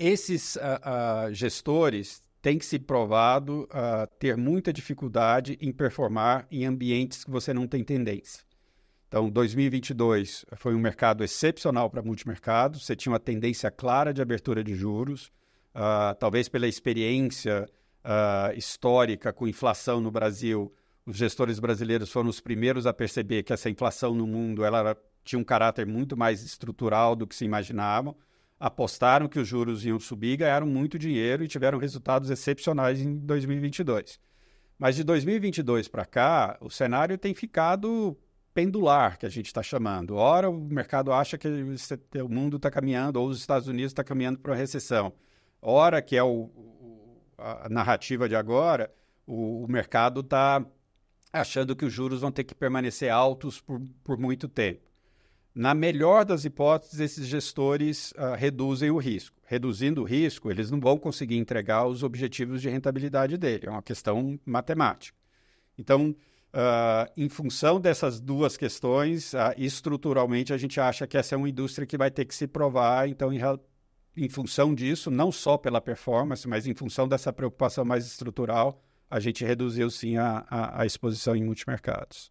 esses uh, uh, gestores têm que se provado uh, ter muita dificuldade em performar em ambientes que você não tem tendência. Então, 2022 foi um mercado excepcional para multimercado. Você tinha uma tendência clara de abertura de juros, uh, talvez pela experiência uh, histórica com inflação no Brasil. Os gestores brasileiros foram os primeiros a perceber que essa inflação no mundo ela tinha um caráter muito mais estrutural do que se imaginavam apostaram que os juros iam subir, ganharam muito dinheiro e tiveram resultados excepcionais em 2022. Mas de 2022 para cá, o cenário tem ficado pendular, que a gente está chamando. Ora, o mercado acha que o mundo está caminhando, ou os Estados Unidos estão tá caminhando para a recessão. Ora, que é o, a narrativa de agora, o, o mercado está achando que os juros vão ter que permanecer altos por, por muito tempo. Na melhor das hipóteses, esses gestores uh, reduzem o risco. Reduzindo o risco, eles não vão conseguir entregar os objetivos de rentabilidade dele. É uma questão matemática. Então, uh, em função dessas duas questões, uh, estruturalmente a gente acha que essa é uma indústria que vai ter que se provar. Então, em, em função disso, não só pela performance, mas em função dessa preocupação mais estrutural, a gente reduziu sim a, a, a exposição em multimercados.